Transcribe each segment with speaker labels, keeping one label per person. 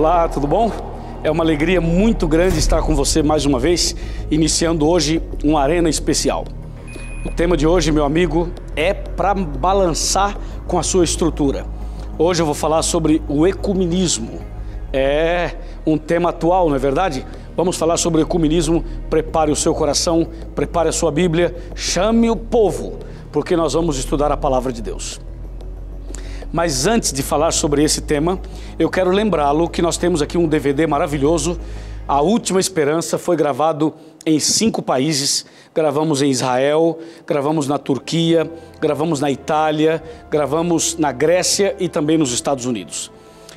Speaker 1: Olá, tudo bom? É uma alegria muito grande estar com você mais uma vez, iniciando hoje uma arena especial. O tema de hoje, meu amigo, é para balançar com a sua estrutura. Hoje eu vou falar sobre o ecumenismo. É um tema atual, não é verdade? Vamos falar sobre o ecumenismo. Prepare o seu coração, prepare a sua Bíblia, chame o povo, porque nós vamos estudar a palavra de Deus. Mas antes de falar sobre esse tema, eu quero lembrá-lo que nós temos aqui um DVD maravilhoso. A Última Esperança foi gravado em cinco países. Gravamos em Israel, gravamos na Turquia, gravamos na Itália, gravamos na Grécia e também nos Estados Unidos.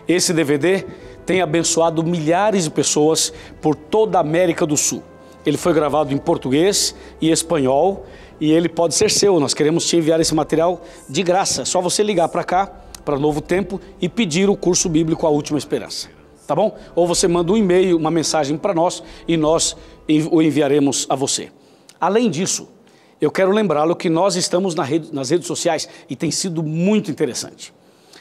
Speaker 1: Esse DVD tem abençoado milhares de pessoas por toda a América do Sul. Ele foi gravado em português e espanhol e ele pode ser seu. Nós queremos te enviar esse material de graça. só você ligar para cá, para Novo Tempo, e pedir o curso bíblico A Última Esperança. Tá bom? Ou você manda um e-mail, uma mensagem para nós e nós o enviaremos a você. Além disso, eu quero lembrá-lo que nós estamos na rede, nas redes sociais e tem sido muito interessante.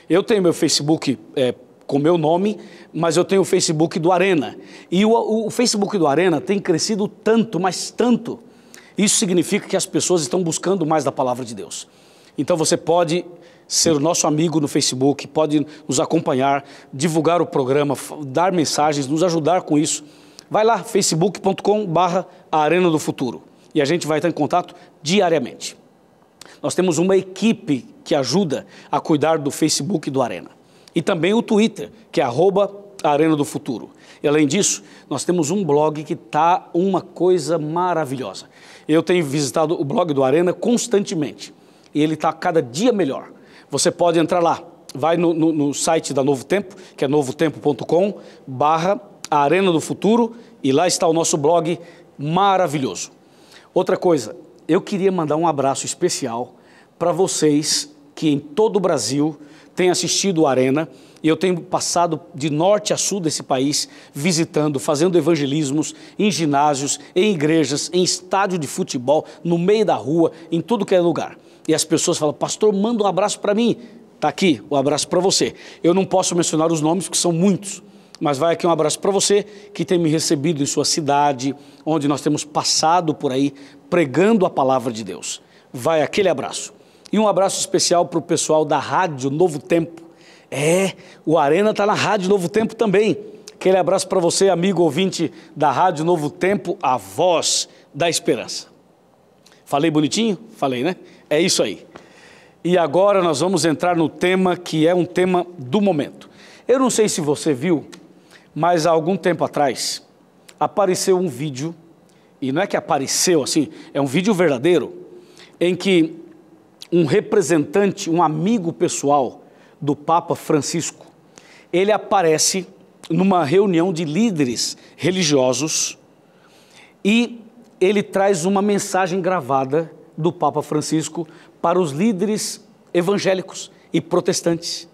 Speaker 1: Eu tenho meu Facebook é, com meu nome, mas eu tenho o Facebook do Arena. E o, o, o Facebook do Arena tem crescido tanto, mas tanto, isso significa que as pessoas estão buscando mais da palavra de Deus. Então você pode ser o nosso amigo no Facebook, pode nos acompanhar, divulgar o programa, dar mensagens, nos ajudar com isso. Vai lá, facebook.com/barra Arena do Futuro e a gente vai estar em contato diariamente. Nós temos uma equipe que ajuda a cuidar do Facebook do Arena e também o Twitter, que é arroba Arena do Futuro. E além disso, nós temos um blog que tá uma coisa maravilhosa. Eu tenho visitado o blog do Arena constantemente e ele está cada dia melhor. Você pode entrar lá, vai no, no, no site da Novo Tempo, que é novotempo.com, barra Arena do Futuro, e lá está o nosso blog maravilhoso. Outra coisa, eu queria mandar um abraço especial para vocês que em todo o Brasil têm assistido o Arena e eu tenho passado de norte a sul desse país, visitando, fazendo evangelismos em ginásios, em igrejas, em estádio de futebol, no meio da rua, em tudo que é lugar. E as pessoas falam, pastor, manda um abraço para mim. Está aqui o um abraço para você. Eu não posso mencionar os nomes, porque são muitos. Mas vai aqui um abraço para você que tem me recebido em sua cidade, onde nós temos passado por aí pregando a palavra de Deus. Vai aquele abraço. E um abraço especial para o pessoal da Rádio Novo Tempo, é, o Arena está na Rádio Novo Tempo também. Aquele abraço para você, amigo ouvinte da Rádio Novo Tempo, a voz da esperança. Falei bonitinho? Falei, né? É isso aí. E agora nós vamos entrar no tema que é um tema do momento. Eu não sei se você viu, mas há algum tempo atrás apareceu um vídeo, e não é que apareceu assim, é um vídeo verdadeiro, em que um representante, um amigo pessoal do Papa Francisco, ele aparece numa reunião de líderes religiosos e ele traz uma mensagem gravada do Papa Francisco para os líderes evangélicos e protestantes.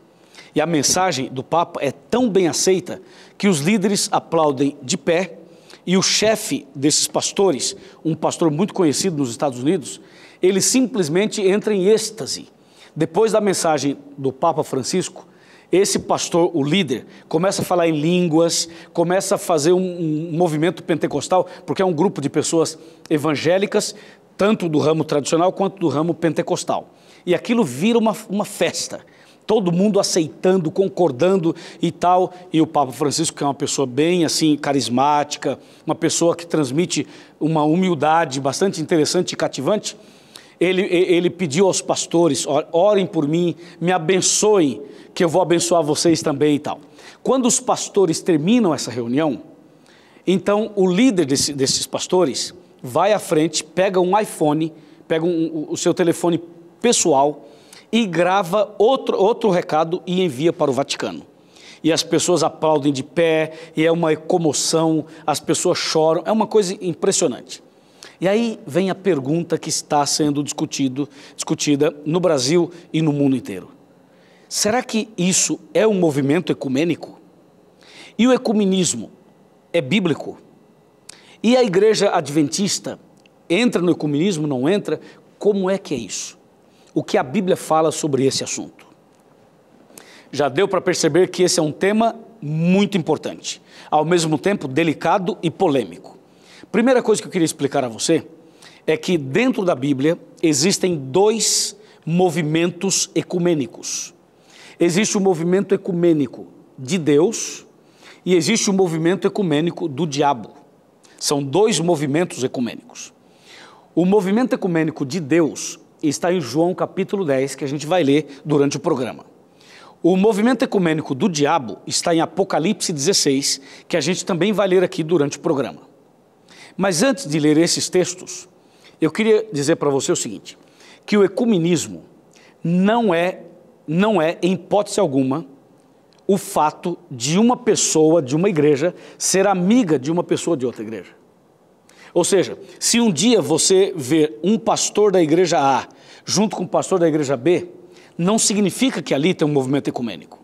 Speaker 1: E a mensagem do Papa é tão bem aceita que os líderes aplaudem de pé e o chefe desses pastores, um pastor muito conhecido nos Estados Unidos, ele simplesmente entra em êxtase depois da mensagem do Papa Francisco, esse pastor, o líder, começa a falar em línguas, começa a fazer um, um, movimento pentecostal, porque é um grupo de pessoas evangélicas, tanto do ramo tradicional quanto do ramo pentecostal. E aquilo vira uma, uma festa. Todo mundo aceitando, concordando e tal. E o Papa Francisco, que é uma pessoa bem assim, carismática, uma pessoa que transmite uma humildade bastante interessante e cativante, ele, ele pediu aos pastores: orem por mim, me abençoem, que eu vou abençoar vocês também e tal. Quando os pastores terminam essa reunião, então o líder desse, desses pastores vai à frente, pega um iPhone, pega um, o seu telefone pessoal e grava outro, outro recado e envia para o Vaticano. E as pessoas aplaudem de pé, e é uma comoção, as pessoas choram, é uma coisa impressionante. E aí vem a pergunta que está sendo discutido, discutida no Brasil e no mundo inteiro. Será que isso é um movimento ecumênico? E o ecumenismo é bíblico? E a igreja adventista entra no ecumenismo, não entra? Como é que é isso? O que a Bíblia fala sobre esse assunto? Já deu para perceber que esse é um tema muito importante, ao mesmo tempo delicado e polêmico. Primeira coisa que eu queria explicar a você é que dentro da Bíblia existem dois movimentos ecumênicos. Existe o movimento ecumênico de Deus e existe o movimento ecumênico do diabo. São dois movimentos ecumênicos. O movimento ecumênico de Deus está em João capítulo 10, que a gente vai ler durante o programa. O movimento ecumênico do diabo está em Apocalipse 16, que a gente também vai ler aqui durante o programa. Mas antes de ler esses textos, eu queria dizer para você o seguinte: que o ecumenismo não é, não é, em hipótese alguma, o fato de uma pessoa de uma igreja ser amiga de uma pessoa de outra igreja. Ou seja, se um dia você ver um pastor da igreja A junto com o pastor da igreja B, não significa que ali tem um movimento ecumênico.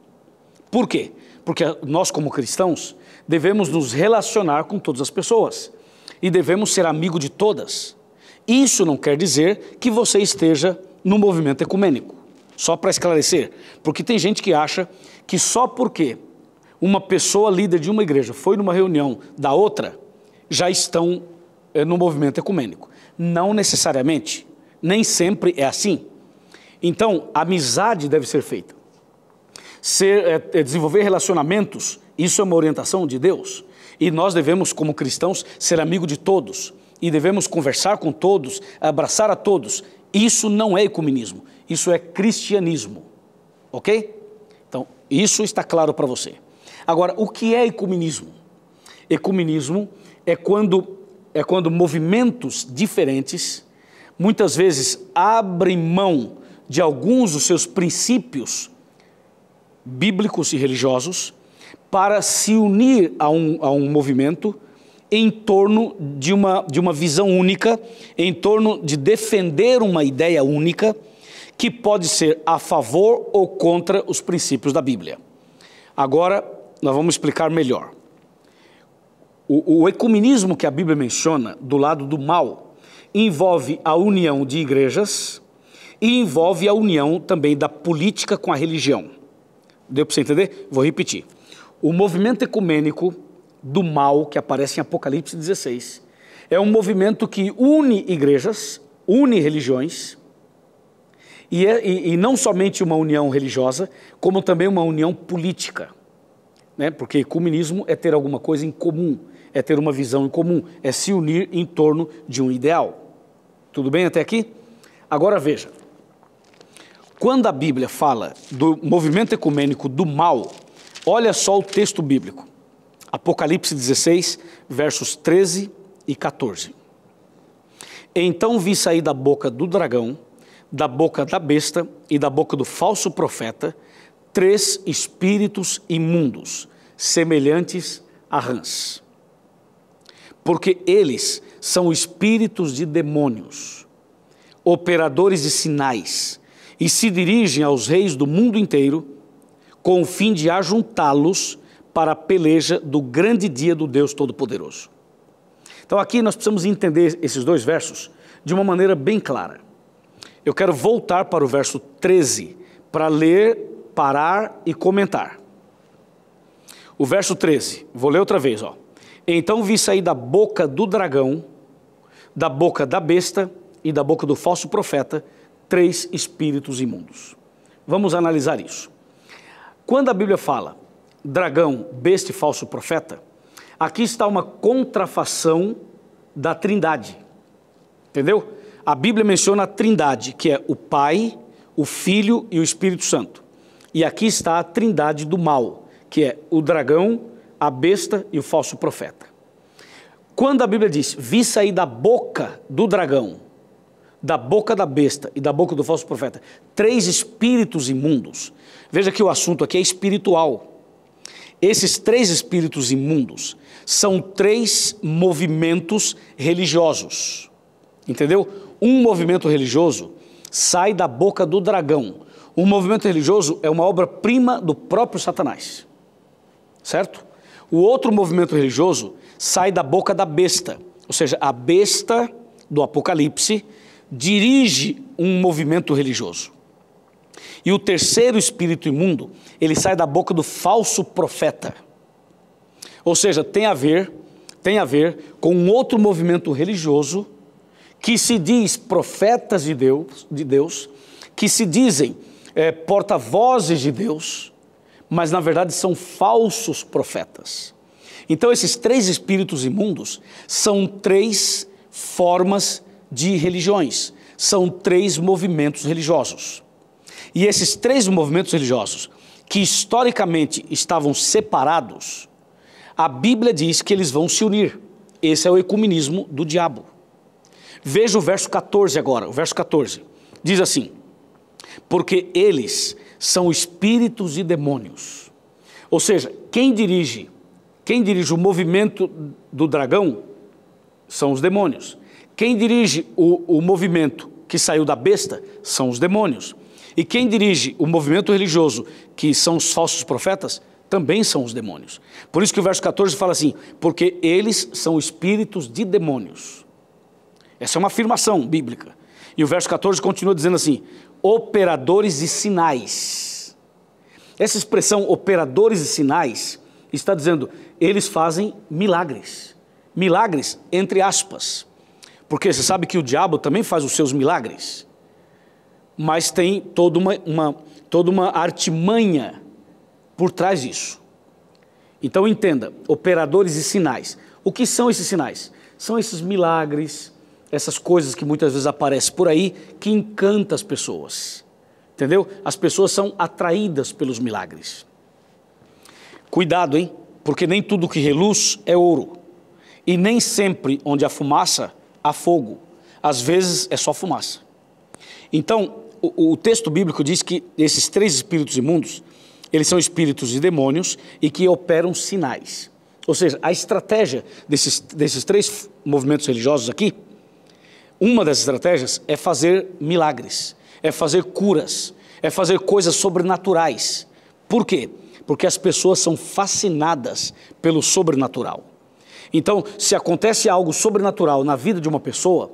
Speaker 1: Por quê? Porque nós, como cristãos, devemos nos relacionar com todas as pessoas e devemos ser amigo de todas. Isso não quer dizer que você esteja no movimento ecumênico. Só para esclarecer, porque tem gente que acha que só porque uma pessoa líder de uma igreja foi numa reunião da outra, já estão é, no movimento ecumênico. Não necessariamente, nem sempre é assim. Então, amizade deve ser feita. Ser, é, é, desenvolver relacionamentos, isso é uma orientação de Deus. E nós devemos, como cristãos, ser amigo de todos e devemos conversar com todos, abraçar a todos. Isso não é ecumenismo, isso é cristianismo. Ok? Então, isso está claro para você. Agora, o que é ecumenismo? Ecumenismo é quando, é quando movimentos diferentes muitas vezes abrem mão de alguns dos seus princípios bíblicos e religiosos para se unir a um, a um movimento em torno de uma, de uma visão única, em torno de defender uma ideia única que pode ser a favor ou contra os princípios da Bíblia. Agora, nós vamos explicar melhor. O, o ecumenismo que a Bíblia menciona, do lado do mal, envolve a união de igrejas e envolve a união também da política com a religião. Deu para você entender? Vou repetir. O movimento ecumênico do mal que aparece em Apocalipse 16 é um movimento que une igrejas, une religiões, e, é, e, e não somente uma união religiosa, como também uma união política. Né? Porque ecumenismo é ter alguma coisa em comum, é ter uma visão em comum, é se unir em torno de um ideal. Tudo bem até aqui? Agora veja. Quando a Bíblia fala do movimento ecumênico do mal, Olha só o texto bíblico. Apocalipse 16, versos 13 e 14. Então vi sair da boca do dragão, da boca da besta e da boca do falso profeta três espíritos imundos, semelhantes a rãs. Porque eles são espíritos de demônios, operadores de sinais, e se dirigem aos reis do mundo inteiro com o fim de ajuntá-los para a peleja do grande dia do Deus Todo-Poderoso. Então aqui nós precisamos entender esses dois versos de uma maneira bem clara. Eu quero voltar para o verso 13 para ler, parar e comentar. O verso 13, vou ler outra vez, ó. Então vi sair da boca do dragão, da boca da besta e da boca do falso profeta três espíritos imundos. Vamos analisar isso. Quando a Bíblia fala dragão, besta e falso profeta, aqui está uma contrafação da trindade. Entendeu? A Bíblia menciona a trindade, que é o Pai, o Filho e o Espírito Santo. E aqui está a trindade do mal, que é o dragão, a besta e o falso profeta. Quando a Bíblia diz, vi sair da boca do dragão, da boca da besta e da boca do falso profeta, três espíritos imundos, Veja que o assunto aqui é espiritual. Esses três espíritos imundos são três movimentos religiosos. Entendeu? Um movimento religioso sai da boca do dragão. Um movimento religioso é uma obra-prima do próprio Satanás. Certo? O outro movimento religioso sai da boca da besta. Ou seja, a besta do Apocalipse dirige um movimento religioso. E o terceiro espírito imundo, ele sai da boca do falso profeta. Ou seja, tem a ver, tem a ver com um outro movimento religioso que se diz profetas de Deus, de Deus que se dizem é, porta-vozes de Deus, mas na verdade são falsos profetas. Então, esses três espíritos imundos são três formas de religiões, são três movimentos religiosos. E esses três movimentos religiosos, que historicamente estavam separados, a Bíblia diz que eles vão se unir. Esse é o ecumenismo do diabo. Veja o verso 14 agora, o verso 14. Diz assim: Porque eles são espíritos e demônios. Ou seja, quem dirige, quem dirige o movimento do dragão são os demônios. Quem dirige o, o movimento que saiu da besta são os demônios. E quem dirige o movimento religioso, que são os falsos profetas, também são os demônios. Por isso que o verso 14 fala assim: porque eles são espíritos de demônios. Essa é uma afirmação bíblica. E o verso 14 continua dizendo assim: operadores de sinais. Essa expressão operadores de sinais está dizendo, eles fazem milagres. Milagres entre aspas. Porque você sabe que o diabo também faz os seus milagres mas tem toda uma, uma, toda uma artimanha por trás disso. Então entenda, operadores e sinais. O que são esses sinais? São esses milagres, essas coisas que muitas vezes aparecem por aí que encanta as pessoas. Entendeu? As pessoas são atraídas pelos milagres. Cuidado, hein? Porque nem tudo que reluz é ouro. E nem sempre onde há fumaça há fogo. Às vezes é só fumaça. Então, o, o texto bíblico diz que esses três espíritos imundos, eles são espíritos e demônios e que operam sinais. Ou seja, a estratégia desses, desses três movimentos religiosos aqui, uma das estratégias é fazer milagres, é fazer curas, é fazer coisas sobrenaturais. Por quê? Porque as pessoas são fascinadas pelo sobrenatural. Então, se acontece algo sobrenatural na vida de uma pessoa,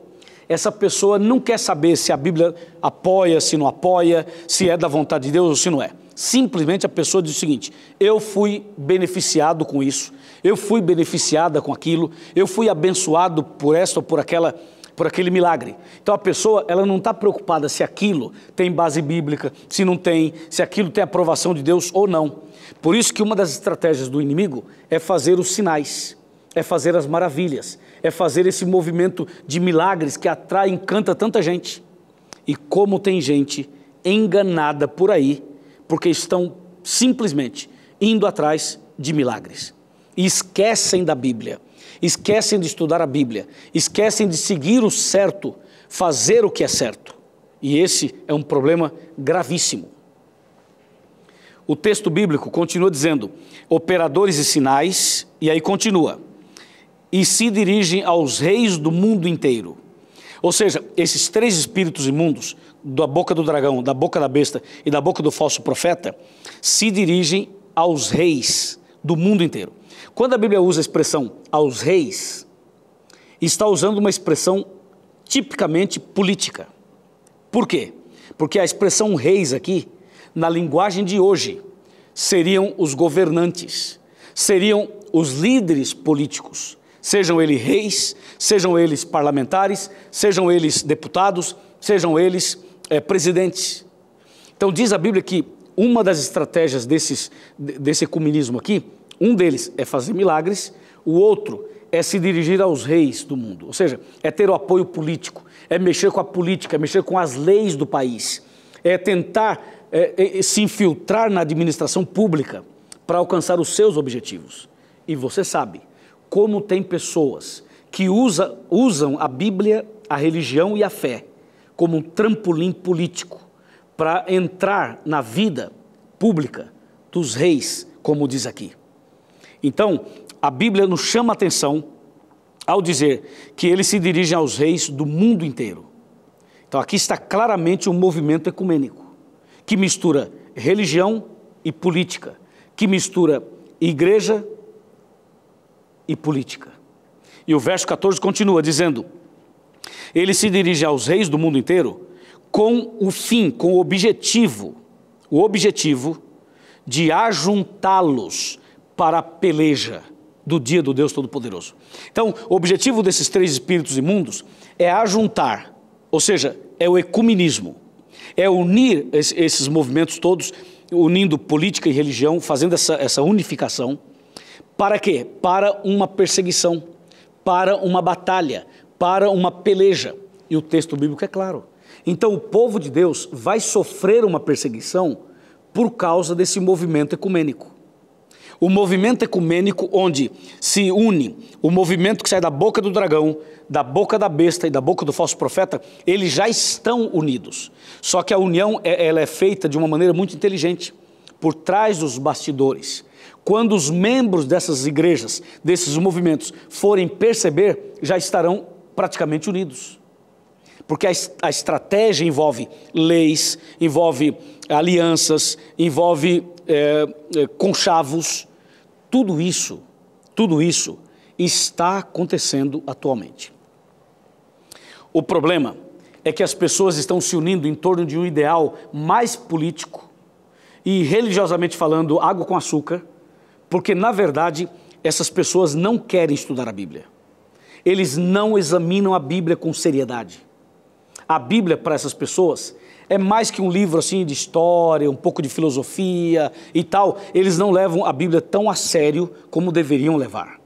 Speaker 1: essa pessoa não quer saber se a Bíblia apoia, se não apoia, se é da vontade de Deus ou se não é. Simplesmente a pessoa diz o seguinte: eu fui beneficiado com isso, eu fui beneficiada com aquilo, eu fui abençoado por esta ou por aquela por aquele milagre. Então a pessoa ela não está preocupada se aquilo tem base bíblica, se não tem, se aquilo tem aprovação de Deus ou não. Por isso que uma das estratégias do inimigo é fazer os sinais é fazer as maravilhas, é fazer esse movimento de milagres que atrai, encanta tanta gente. E como tem gente enganada por aí, porque estão simplesmente indo atrás de milagres e esquecem da Bíblia, esquecem de estudar a Bíblia, esquecem de seguir o certo, fazer o que é certo. E esse é um problema gravíssimo. O texto bíblico continua dizendo: operadores e sinais, e aí continua e se dirigem aos reis do mundo inteiro. Ou seja, esses três espíritos imundos, da boca do dragão, da boca da besta e da boca do falso profeta, se dirigem aos reis do mundo inteiro. Quando a Bíblia usa a expressão aos reis, está usando uma expressão tipicamente política. Por quê? Porque a expressão reis aqui, na linguagem de hoje, seriam os governantes, seriam os líderes políticos Sejam eles reis, sejam eles parlamentares, sejam eles deputados, sejam eles é, presidentes. Então, diz a Bíblia que uma das estratégias desses, desse ecumenismo aqui, um deles é fazer milagres, o outro é se dirigir aos reis do mundo, ou seja, é ter o apoio político, é mexer com a política, é mexer com as leis do país, é tentar é, é, se infiltrar na administração pública para alcançar os seus objetivos. E você sabe como tem pessoas que usa, usam a Bíblia, a religião e a fé como um trampolim político para entrar na vida pública dos reis, como diz aqui. Então, a Bíblia nos chama a atenção ao dizer que eles se dirigem aos reis do mundo inteiro. Então, aqui está claramente um movimento ecumênico que mistura religião e política, que mistura igreja e política. E o verso 14 continua dizendo: Ele se dirige aos reis do mundo inteiro com o fim, com o objetivo, o objetivo de ajuntá-los para a peleja do dia do Deus Todo-Poderoso. Então, o objetivo desses três espíritos imundos é ajuntar, ou seja, é o ecumenismo, é unir esses movimentos todos, unindo política e religião, fazendo essa, essa unificação para quê? Para uma perseguição, para uma batalha, para uma peleja. E o texto bíblico é claro. Então o povo de Deus vai sofrer uma perseguição por causa desse movimento ecumênico. O movimento ecumênico onde se une o movimento que sai da boca do dragão, da boca da besta e da boca do falso profeta, eles já estão unidos. Só que a união é, ela é feita de uma maneira muito inteligente, por trás dos bastidores. Quando os membros dessas igrejas, desses movimentos, forem perceber, já estarão praticamente unidos. Porque a, a estratégia envolve leis, envolve alianças, envolve é, é, conchavos. Tudo isso, tudo isso está acontecendo atualmente. O problema é que as pessoas estão se unindo em torno de um ideal mais político e religiosamente falando, água com açúcar, porque, na verdade, essas pessoas não querem estudar a Bíblia. Eles não examinam a Bíblia com seriedade. A Bíblia, para essas pessoas, é mais que um livro assim de história, um pouco de filosofia e tal. Eles não levam a Bíblia tão a sério como deveriam levar.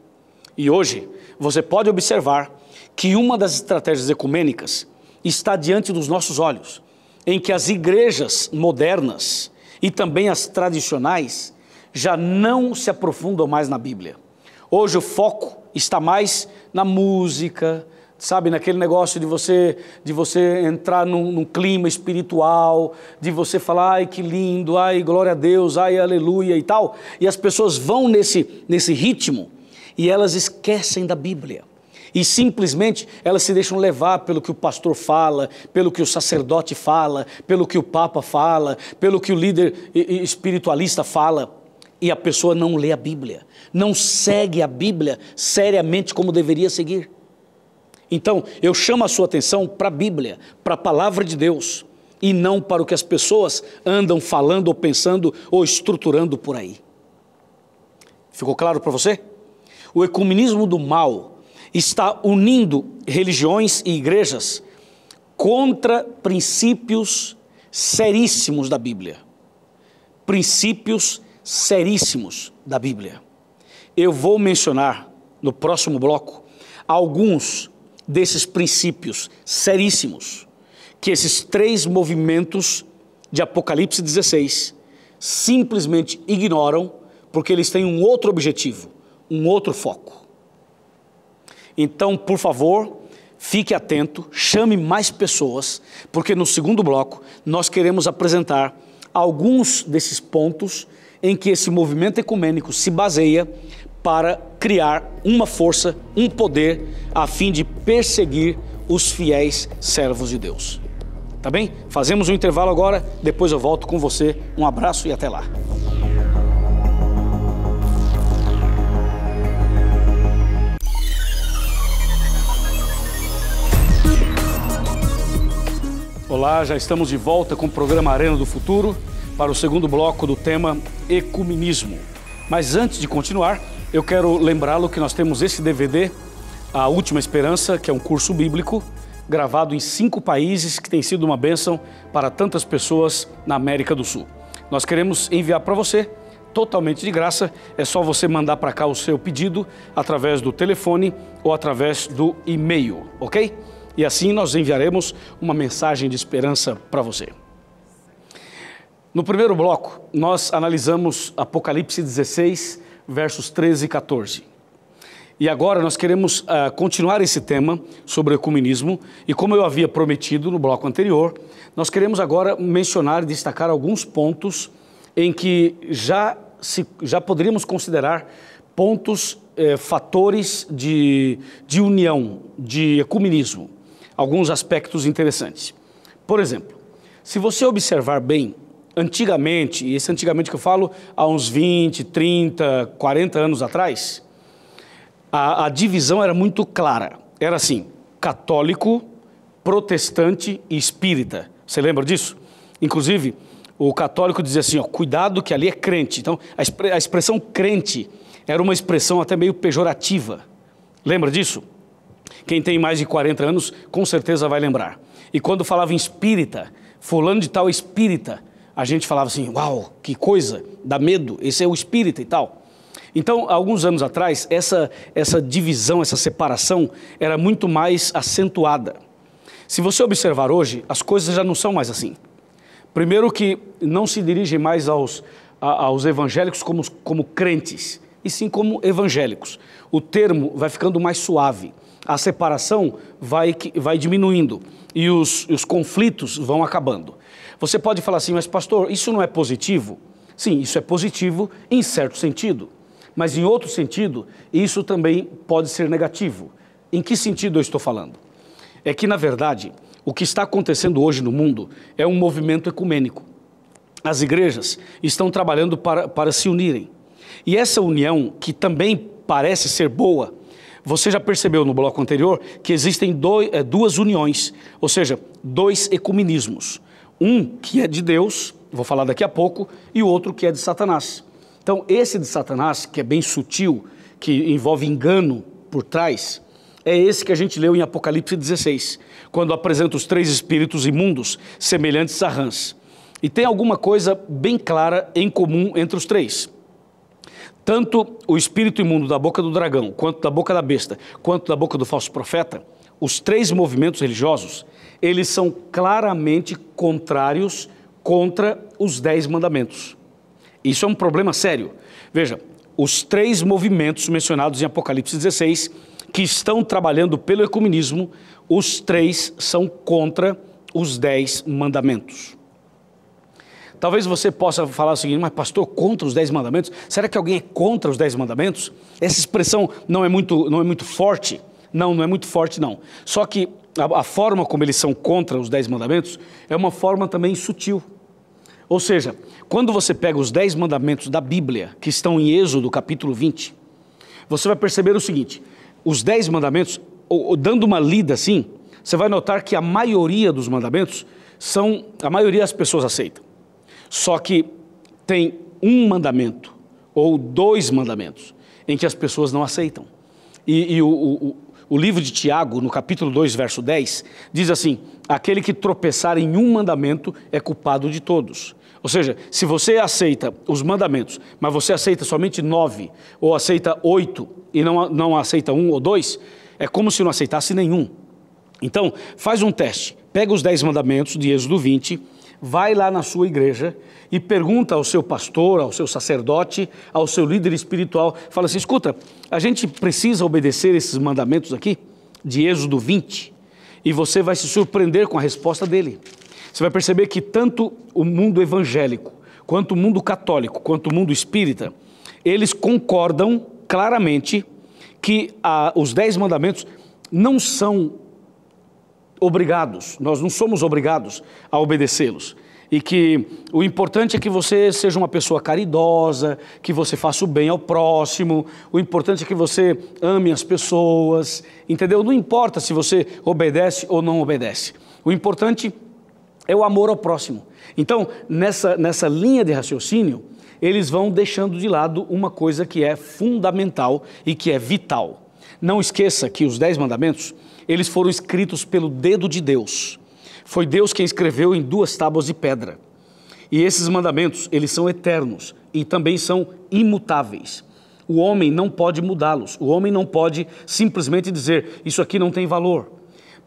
Speaker 1: E hoje, você pode observar que uma das estratégias ecumênicas está diante dos nossos olhos, em que as igrejas modernas e também as tradicionais já não se aprofundam mais na Bíblia. Hoje o foco está mais na música, sabe, naquele negócio de você de você entrar num, num, clima espiritual, de você falar, ai que lindo, ai glória a Deus, ai aleluia e tal. E as pessoas vão nesse, nesse ritmo e elas esquecem da Bíblia. E simplesmente elas se deixam levar pelo que o pastor fala, pelo que o sacerdote fala, pelo que o papa fala, pelo que o líder espiritualista fala e a pessoa não lê a Bíblia, não segue a Bíblia seriamente como deveria seguir. Então, eu chamo a sua atenção para a Bíblia, para a palavra de Deus, e não para o que as pessoas andam falando ou pensando ou estruturando por aí. Ficou claro para você? O ecumenismo do mal está unindo religiões e igrejas contra princípios seríssimos da Bíblia. Princípios seríssimos seríssimos da Bíblia. Eu vou mencionar no próximo bloco alguns desses princípios seríssimos que esses três movimentos de Apocalipse 16 simplesmente ignoram porque eles têm um outro objetivo, um outro foco. Então, por favor, fique atento, chame mais pessoas, porque no segundo bloco nós queremos apresentar alguns desses pontos em que esse movimento ecumênico se baseia para criar uma força, um poder, a fim de perseguir os fiéis servos de Deus. Tá bem? Fazemos um intervalo agora, depois eu volto com você. Um abraço e até lá. Olá, já estamos de volta com o programa Arena do Futuro para o segundo bloco do tema Ecumenismo. Mas antes de continuar, eu quero lembrá-lo que nós temos esse DVD, A Última Esperança, que é um curso bíblico gravado em cinco países que tem sido uma bênção para tantas pessoas na América do Sul. Nós queremos enviar para você totalmente de graça. É só você mandar para cá o seu pedido através do telefone ou através do e-mail, ok? E assim nós enviaremos uma mensagem de esperança para você. No primeiro bloco, nós analisamos Apocalipse 16, versos 13 e 14. E agora nós queremos uh, continuar esse tema sobre o ecumenismo. E como eu havia prometido no bloco anterior, nós queremos agora mencionar e destacar alguns pontos em que já, se, já poderíamos considerar pontos, eh, fatores de, de união, de ecumenismo. Alguns aspectos interessantes. Por exemplo, se você observar bem antigamente, e esse antigamente que eu falo, há uns 20, 30, 40 anos atrás, a, a divisão era muito clara. Era assim: católico, protestante e espírita. Você lembra disso? Inclusive, o católico dizia assim: ó, cuidado que ali é crente. Então, a, a expressão crente era uma expressão até meio pejorativa. Lembra disso? Quem tem mais de 40 anos com certeza vai lembrar. E quando falava em espírita, fulano de tal é espírita, a gente falava assim, uau, que coisa, dá medo, esse é o espírita e tal. Então, alguns anos atrás, essa, essa divisão, essa separação era muito mais acentuada. Se você observar hoje, as coisas já não são mais assim. Primeiro que não se dirigem mais aos, a, aos evangélicos como, como crentes, e sim como evangélicos. O termo vai ficando mais suave, a separação vai, vai diminuindo e os, os conflitos vão acabando. Você pode falar assim, mas pastor, isso não é positivo? Sim, isso é positivo em certo sentido. Mas em outro sentido, isso também pode ser negativo. Em que sentido eu estou falando? É que, na verdade, o que está acontecendo hoje no mundo é um movimento ecumênico. As igrejas estão trabalhando para, para se unirem. E essa união, que também parece ser boa, você já percebeu no bloco anterior que existem dois, eh, duas uniões, ou seja, dois ecumenismos. Um que é de Deus, vou falar daqui a pouco, e o outro que é de Satanás. Então, esse de Satanás, que é bem sutil, que envolve engano por trás, é esse que a gente leu em Apocalipse 16, quando apresenta os três espíritos imundos, semelhantes a rãs. E tem alguma coisa bem clara em comum entre os três. Tanto o espírito imundo da boca do dragão, quanto da boca da besta, quanto da boca do falso profeta, os três movimentos religiosos eles são claramente contrários contra os dez mandamentos. Isso é um problema sério. Veja, os três movimentos mencionados em Apocalipse 16, que estão trabalhando pelo ecumenismo, os três são contra os dez mandamentos. Talvez você possa falar o seguinte, mas pastor, contra os dez mandamentos? Será que alguém é contra os dez mandamentos? Essa expressão não é muito, não é muito forte. Não, não é muito forte, não. Só que a, a forma como eles são contra os dez mandamentos é uma forma também sutil. Ou seja, quando você pega os dez mandamentos da Bíblia, que estão em Êxodo capítulo 20, você vai perceber o seguinte: os dez mandamentos, ou, ou, dando uma lida assim, você vai notar que a maioria dos mandamentos são, a maioria das pessoas aceitam. Só que tem um mandamento ou dois mandamentos em que as pessoas não aceitam. E, e o, o, o livro de Tiago, no capítulo 2, verso 10, diz assim: Aquele que tropeçar em um mandamento é culpado de todos. Ou seja, se você aceita os mandamentos, mas você aceita somente nove, ou aceita oito e não, não aceita um ou dois, é como se não aceitasse nenhum. Então, faz um teste. Pega os dez mandamentos de Êxodo 20 vai lá na sua igreja e pergunta ao seu pastor, ao seu sacerdote, ao seu líder espiritual, fala assim: escuta, a gente precisa obedecer esses mandamentos aqui, de Êxodo 20, e você vai se surpreender com a resposta dele. Você vai perceber que tanto o mundo evangélico, quanto o mundo católico, quanto o mundo espírita, eles concordam claramente que os dez mandamentos não são obrigados, nós não somos obrigados a obedecê-los. E que o importante é que você seja uma pessoa caridosa, que você faça o bem ao próximo, o importante é que você ame as pessoas, entendeu? Não importa se você obedece ou não obedece. O importante é o amor ao próximo. Então, nessa, nessa linha de raciocínio, eles vão deixando de lado uma coisa que é fundamental e que é vital. Não esqueça que os Dez Mandamentos eles foram escritos pelo dedo de Deus. Foi Deus quem escreveu em duas tábuas de pedra. E esses mandamentos, eles são eternos e também são imutáveis. O homem não pode mudá-los. O homem não pode simplesmente dizer isso aqui não tem valor.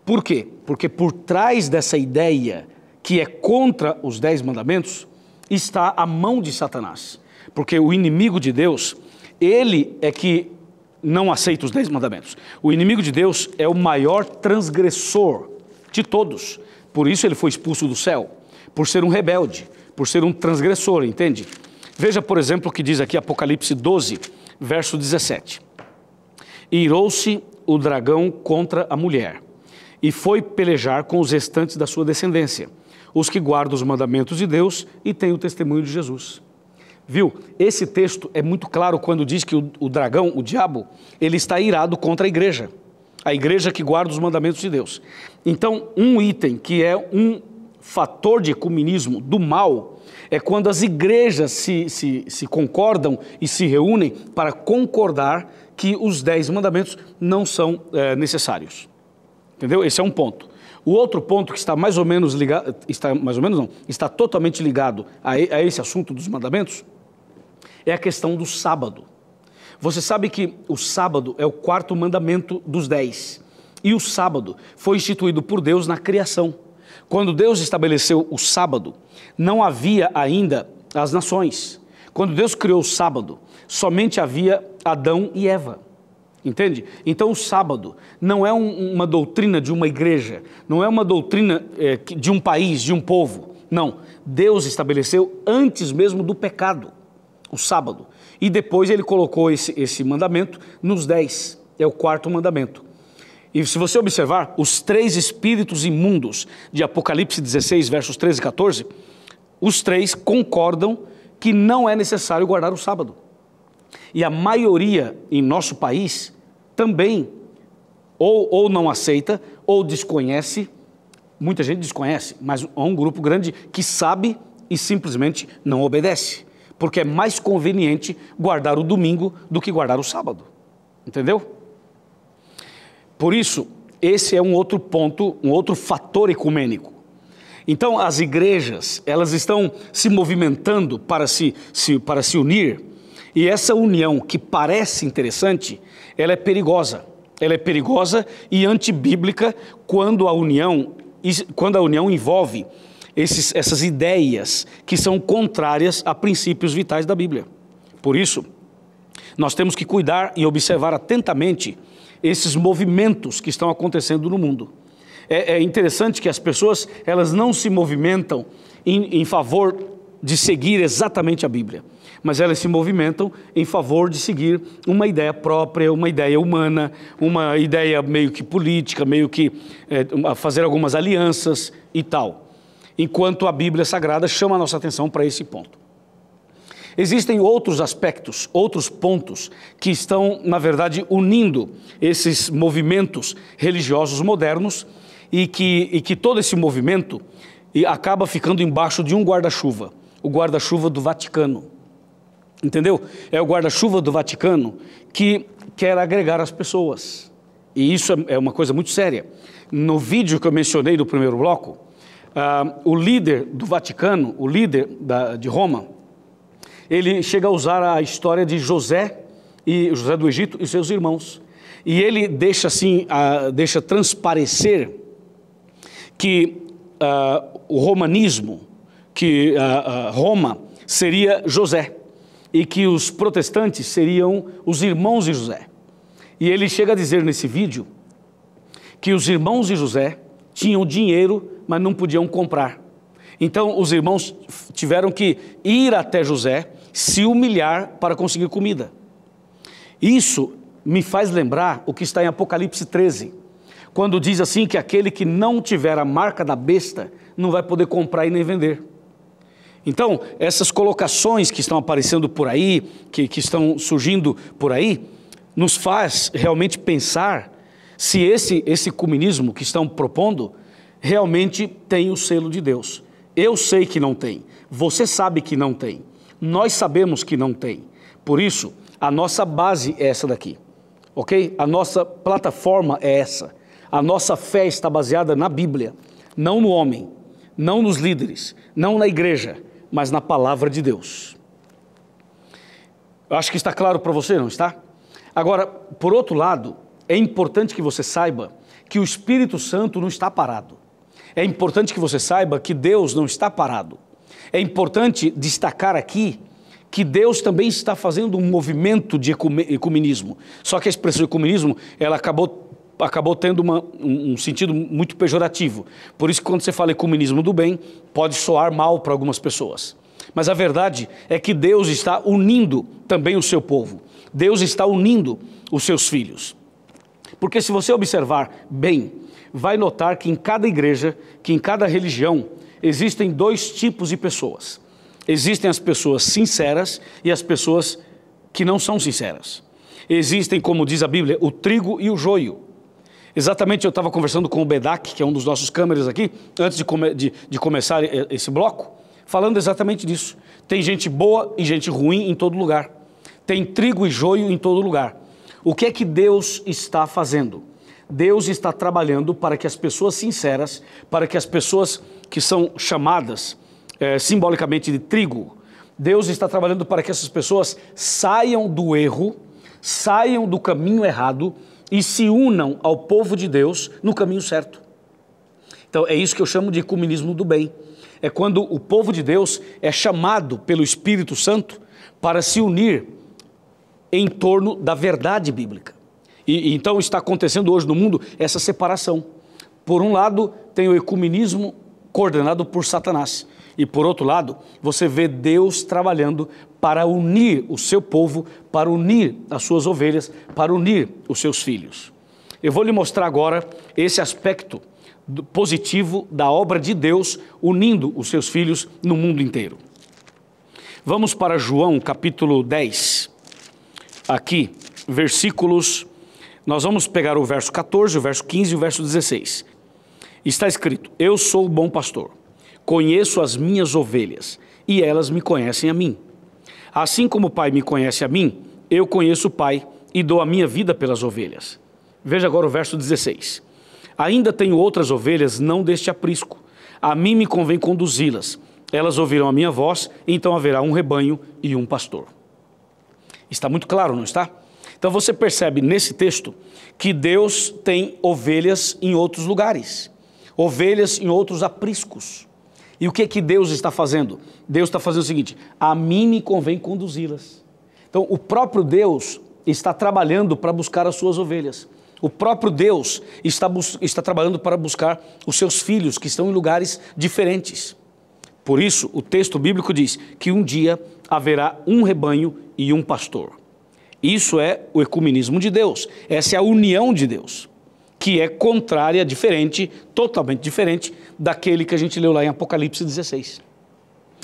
Speaker 1: Por quê? Porque por trás dessa ideia que é contra os dez mandamentos está a mão de Satanás. Porque o inimigo de Deus, ele é que não aceita os dez mandamentos. O inimigo de Deus é o maior transgressor de todos. Por isso ele foi expulso do céu, por ser um rebelde, por ser um transgressor, entende? Veja, por exemplo, o que diz aqui Apocalipse 12, verso 17. E irou-se o dragão contra a mulher, e foi pelejar com os restantes da sua descendência, os que guardam os mandamentos de Deus e têm o testemunho de Jesus. Viu? Esse texto é muito claro quando diz que o, o dragão, o diabo, ele está irado contra a igreja. A igreja que guarda os mandamentos de Deus. Então, um item que é um fator de ecumenismo do mal é quando as igrejas se, se, se concordam e se reúnem para concordar que os dez mandamentos não são é, necessários. Entendeu? Esse é um ponto. O outro ponto que está mais ou menos ligado, está mais ou menos não, está totalmente ligado a, a esse assunto dos mandamentos, é a questão do sábado. Você sabe que o sábado é o quarto mandamento dos dez. E o sábado foi instituído por Deus na criação. Quando Deus estabeleceu o sábado, não havia ainda as nações. Quando Deus criou o sábado, somente havia Adão e Eva. Entende? Então o sábado não é um, uma doutrina de uma igreja, não é uma doutrina é, de um país, de um povo. Não. Deus estabeleceu antes mesmo do pecado o sábado. E depois ele colocou esse, esse mandamento nos dez, é o quarto mandamento. E se você observar, os três espíritos imundos de Apocalipse 16, versos 13 e 14, os três concordam que não é necessário guardar o sábado. E a maioria em nosso país também ou, ou não aceita ou desconhece. Muita gente desconhece, mas há um grupo grande que sabe e simplesmente não obedece porque é mais conveniente guardar o domingo do que guardar o sábado. Entendeu? Por isso, esse é um outro ponto, um outro fator ecumênico. Então, as igrejas, elas estão se movimentando para se, se, para se unir, e essa união que parece interessante, ela é perigosa. Ela é perigosa e antibíblica quando a união, quando a união envolve esses, essas ideias que são contrárias a princípios vitais da Bíblia. Por isso, nós temos que cuidar e observar atentamente esses movimentos que estão acontecendo no mundo. É, é interessante que as pessoas elas não se movimentam em, em favor de seguir exatamente a Bíblia, mas elas se movimentam em favor de seguir uma ideia própria, uma ideia humana, uma ideia meio que política, meio que é, fazer algumas alianças e tal enquanto a Bíblia Sagrada chama a nossa atenção para esse ponto. Existem outros aspectos, outros pontos que estão, na verdade, unindo esses movimentos religiosos modernos e que, e que todo esse movimento acaba ficando embaixo de um guarda-chuva o guarda-chuva do Vaticano. Entendeu? É o guarda-chuva do Vaticano que quer agregar as pessoas. E isso é, é uma coisa muito séria. No vídeo que eu mencionei no primeiro bloco, ah, o líder do Vaticano, o líder da, de Roma, ele chega a usar a história de José e José do Egito e seus irmãos. E ele deixa assim, ah, deixa transparecer que ah, o romanismo, que ah, ah, Roma seria José e que os protestantes seriam os irmãos de José. E ele chega a dizer nesse vídeo que os irmãos de José tinham dinheiro, mas não podiam comprar. Então os irmãos tiveram que ir até José, se humilhar para conseguir comida. Isso me faz lembrar o que está em Apocalipse 13, quando diz assim que aquele que não tiver a marca da besta não vai poder comprar e nem vender. Então, essas colocações que estão aparecendo por aí, que, que estão surgindo por aí, nos faz realmente pensar se esse, esse comunismo que estão propondo realmente tem o selo de Deus. Eu sei que não tem, você sabe que não tem, nós sabemos que não tem. Por isso, a nossa base é essa daqui, ok? A nossa plataforma é essa. A nossa fé está baseada na Bíblia, não no homem, não nos líderes, não na igreja, mas na palavra de Deus. Eu acho que está claro para você, não está? Agora, por outro lado, é importante que você saiba que o Espírito Santo não está parado. É importante que você saiba que Deus não está parado. É importante destacar aqui que Deus também está fazendo um movimento de ecumenismo. Só que a expressão ecumenismo, ela acabou, acabou tendo uma, um sentido muito pejorativo. Por isso que quando você fala ecumenismo do bem, pode soar mal para algumas pessoas. Mas a verdade é que Deus está unindo também o seu povo. Deus está unindo os seus filhos. Porque se você observar bem, vai notar que em cada igreja, que em cada religião, existem dois tipos de pessoas. Existem as pessoas sinceras e as pessoas que não são sinceras. Existem, como diz a Bíblia, o trigo e o joio. Exatamente, eu estava conversando com o Bedak, que é um dos nossos câmeras aqui, antes de, come, de, de começar eh, esse bloco, falando exatamente disso. Tem gente boa e gente ruim em todo lugar. Tem trigo e joio em todo lugar. O que é que Deus está fazendo? Deus está trabalhando para que as pessoas sinceras, para que as pessoas que são chamadas é, simbolicamente de trigo, Deus está trabalhando para que essas pessoas saiam do erro, saiam do caminho errado e se unam ao povo de Deus no caminho certo. Então é isso que eu chamo de ecumenismo do bem. É quando o povo de Deus é chamado pelo Espírito Santo para se unir em torno da verdade bíblica. E, e então está acontecendo hoje no mundo essa separação. Por um lado, tem o ecumenismo coordenado por Satanás. E por outro lado, você vê Deus trabalhando para unir o seu povo, para unir as suas ovelhas, para unir os seus filhos. Eu vou lhe mostrar agora esse aspecto positivo da obra de Deus unindo os seus filhos no mundo inteiro. Vamos para João capítulo 10 aqui versículos. Nós vamos pegar o verso 14, o verso 15 e o verso 16. Está escrito: Eu sou o bom pastor, conheço as minhas ovelhas, e elas me conhecem a mim. Assim como o Pai me conhece a mim, eu conheço o Pai e dou a minha vida pelas ovelhas. Veja agora o verso 16. Ainda tenho outras ovelhas não deste aprisco. A mim me convém conduzi-las. Elas ouvirão a minha voz, então haverá um rebanho e um pastor. Está muito claro, não está? Então você percebe nesse texto que Deus tem ovelhas em outros lugares, ovelhas em outros apriscos. E o que é que Deus está fazendo? Deus está fazendo o seguinte: a mim me convém conduzi-las. Então o próprio Deus está trabalhando para buscar as suas ovelhas. O próprio Deus está, está trabalhando para buscar os seus filhos que estão em lugares diferentes. Por isso, o texto bíblico diz que um dia haverá um rebanho e um pastor. Isso é o ecumenismo de Deus, essa é a união de Deus, que é contrária, diferente, totalmente diferente daquele que a gente leu lá em Apocalipse 16.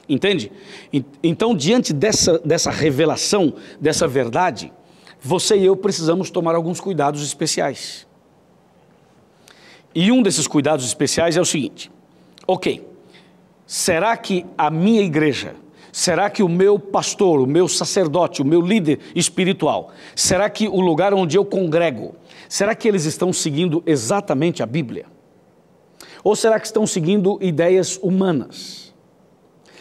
Speaker 1: Entende? Então, diante dessa, dessa revelação, dessa verdade, você e eu precisamos tomar alguns cuidados especiais. E um desses cuidados especiais é o seguinte: ok, será que a minha igreja, Será que o meu pastor, o meu sacerdote, o meu líder espiritual, será que o lugar onde eu congrego, será que eles estão seguindo exatamente a Bíblia? Ou será que estão seguindo ideias humanas?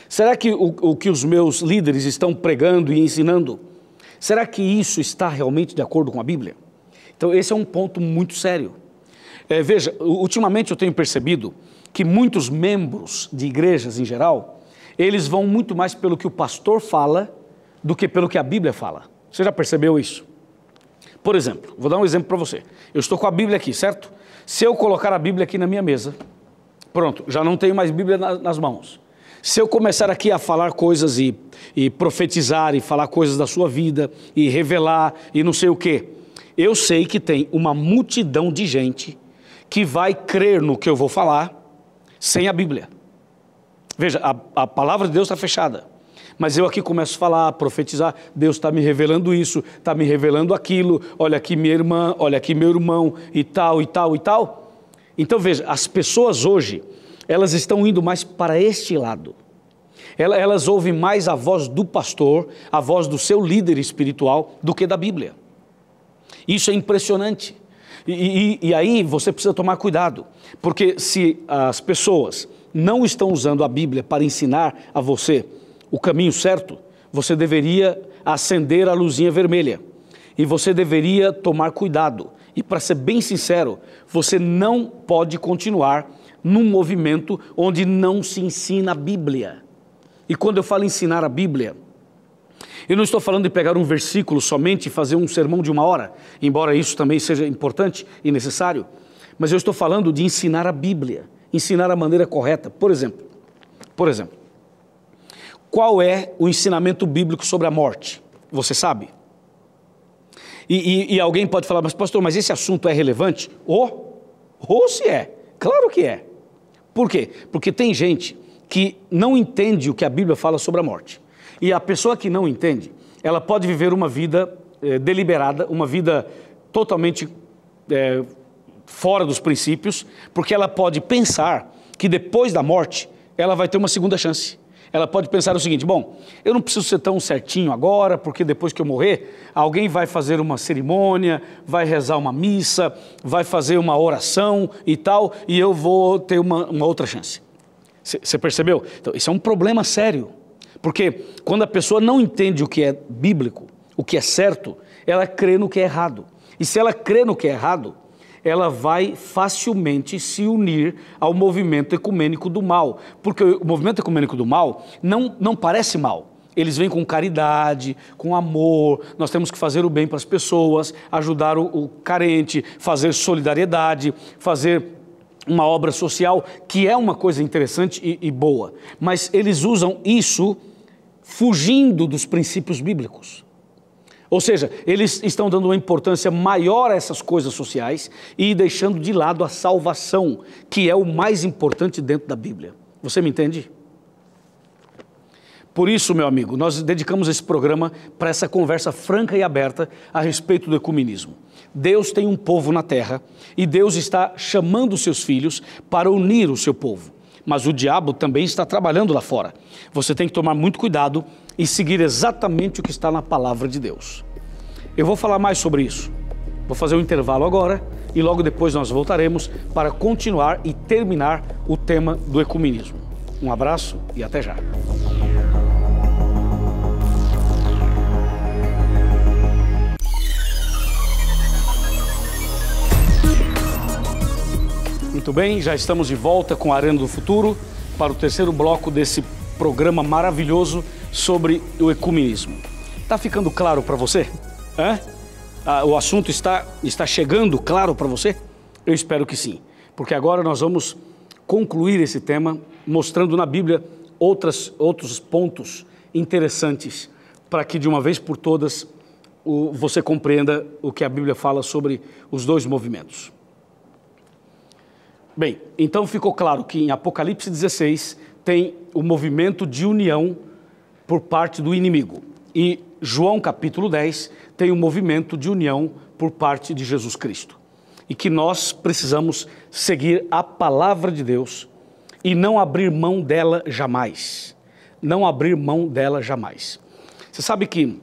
Speaker 1: Será que o, o que os meus líderes estão pregando e ensinando, será que isso está realmente de acordo com a Bíblia? Então, esse é um ponto muito sério. É, veja, ultimamente eu tenho percebido que muitos membros de igrejas em geral, eles vão muito mais pelo que o pastor fala do que pelo que a Bíblia fala. Você já percebeu isso? Por exemplo, vou dar um exemplo para você. Eu estou com a Bíblia aqui, certo? Se eu colocar a Bíblia aqui na minha mesa, pronto, já não tenho mais Bíblia na, nas mãos. Se eu começar aqui a falar coisas e, e profetizar e falar coisas da sua vida e revelar e não sei o quê, eu sei que tem uma multidão de gente que vai crer no que eu vou falar sem a Bíblia. Veja, a, a palavra de Deus está fechada. Mas eu aqui começo a falar, a profetizar, Deus está me revelando isso, está me revelando aquilo, olha aqui minha irmã, olha aqui meu irmão, e tal, e tal, e tal. Então veja, as pessoas hoje, elas estão indo mais para este lado. Elas ouvem mais a voz do pastor, a voz do seu líder espiritual, do que da Bíblia. Isso é impressionante. E, e, e aí você precisa tomar cuidado, porque se as pessoas não estão usando a Bíblia para ensinar a você o caminho certo, você deveria acender a luzinha vermelha e você deveria tomar cuidado. E para ser bem sincero, você não pode continuar num movimento onde não se ensina a Bíblia. E quando eu falo ensinar a Bíblia, eu não estou falando de pegar um versículo somente e fazer um sermão de uma hora, embora isso também seja importante e necessário, mas eu estou falando de ensinar a Bíblia ensinar a maneira correta. Por exemplo, por exemplo, qual é o ensinamento bíblico sobre a morte? Você sabe? E, e, e alguém pode falar, mas pastor, mas esse assunto é relevante? Ou, oh, ou oh, se é, claro que é. Por quê? Porque tem gente que não entende o que a Bíblia fala sobre a morte. E a pessoa que não entende, ela pode viver uma vida eh, deliberada, uma vida totalmente eh, fora dos princípios, porque ela pode pensar que depois da morte ela vai ter uma segunda chance. Ela pode pensar o seguinte: bom, eu não preciso ser tão certinho agora, porque depois que eu morrer, alguém vai fazer uma cerimônia, vai rezar uma missa, vai fazer uma oração e tal, e eu vou ter uma, uma outra chance. Você percebeu? Então, isso é um problema sério. Porque quando a pessoa não entende o que é bíblico, o que é certo, ela crê no que é errado. E se ela crê no que é errado, ela vai facilmente se unir ao movimento ecumênico do mal. Porque o movimento ecumênico do mal não, não parece mal. Eles vêm com caridade, com amor, nós temos que fazer o bem para as pessoas, ajudar o, o carente, fazer solidariedade, fazer uma obra social, que é uma coisa interessante e, e boa. Mas eles usam isso fugindo dos princípios bíblicos. Ou seja, eles estão dando uma importância maior a essas coisas sociais e deixando de lado a salvação, que é o mais importante dentro da Bíblia. Você me entende? Por isso, meu amigo, nós dedicamos esse programa para essa conversa franca e aberta a respeito do ecumenismo. Deus tem um povo na terra e Deus está chamando seus filhos para unir o seu povo. Mas o diabo também está trabalhando lá fora. Você tem que tomar muito cuidado e seguir exatamente o que está na palavra de Deus. Eu vou falar mais sobre isso. Vou fazer um intervalo agora e logo depois nós voltaremos para continuar e terminar o tema do ecumenismo. Um abraço e até já. Muito bem, já estamos de volta com a Arena do Futuro para o terceiro bloco desse programa maravilhoso sobre o ecumenismo. Está ficando claro para você? Hã? Ah, o assunto está, está chegando claro para você? Eu espero que sim, porque agora nós vamos concluir esse tema mostrando na Bíblia outras, outros pontos interessantes para que de uma vez por todas o, você compreenda o que a Bíblia fala sobre os dois movimentos. Bem, então ficou claro que em Apocalipse 16 tem o movimento de união por parte do inimigo. E João capítulo 10 tem um movimento de união por parte de Jesus Cristo. E que nós precisamos seguir a palavra de Deus e não abrir mão dela jamais. Não abrir mão dela jamais. Você sabe que,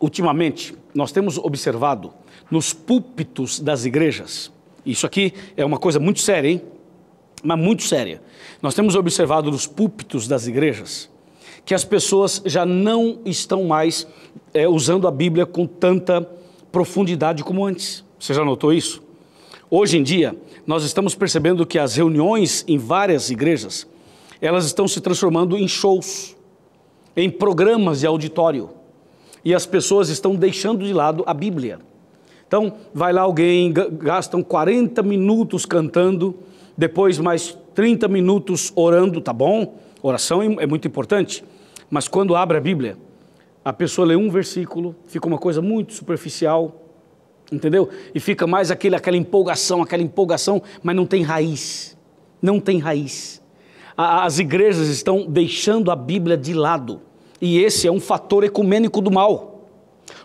Speaker 1: ultimamente, nós temos observado nos púlpitos das igrejas, isso aqui é uma coisa muito séria, hein? Mas muito séria. Nós temos observado nos púlpitos das igrejas que as pessoas já não estão mais é, usando a Bíblia com tanta profundidade como antes. Você já notou isso? Hoje em dia, nós estamos percebendo que as reuniões em várias igrejas, elas estão se transformando em shows, em programas de auditório. E as pessoas estão deixando de lado a Bíblia. Então, vai lá alguém, gastam 40 minutos cantando, depois mais 30 minutos orando, tá bom? Oração é, é muito importante. Mas quando abre a Bíblia, a pessoa lê um versículo, fica uma coisa muito superficial, entendeu? E fica mais aquele, aquela empolgação, aquela empolgação, mas não tem raiz. Não tem raiz. as igrejas estão deixando a Bíblia de lado. E esse é um fator ecumênico do mal.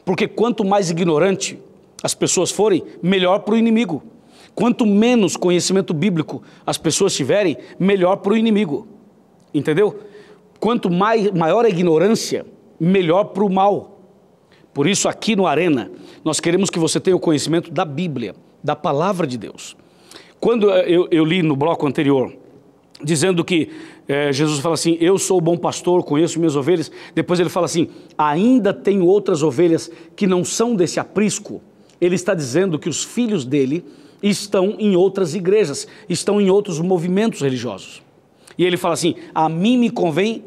Speaker 1: Porque quanto mais ignorante as pessoas forem, melhor para o inimigo. Quanto menos conhecimento bíblico as pessoas tiverem, melhor para o inimigo. Entendeu? Quanto mais, maior a ignorância, melhor para o mal. Por isso, aqui no Arena, nós queremos que você tenha o conhecimento da Bíblia, da palavra de Deus. Quando eh, eu, eu li no bloco anterior, dizendo que é, Jesus fala assim: Eu sou o bom pastor, conheço minhas ovelhas. Depois ele fala assim: Ainda tenho outras ovelhas que não são desse aprisco. Ele está dizendo que os filhos dele estão em outras igrejas, estão em outros movimentos religiosos. E ele fala assim: A mim me convém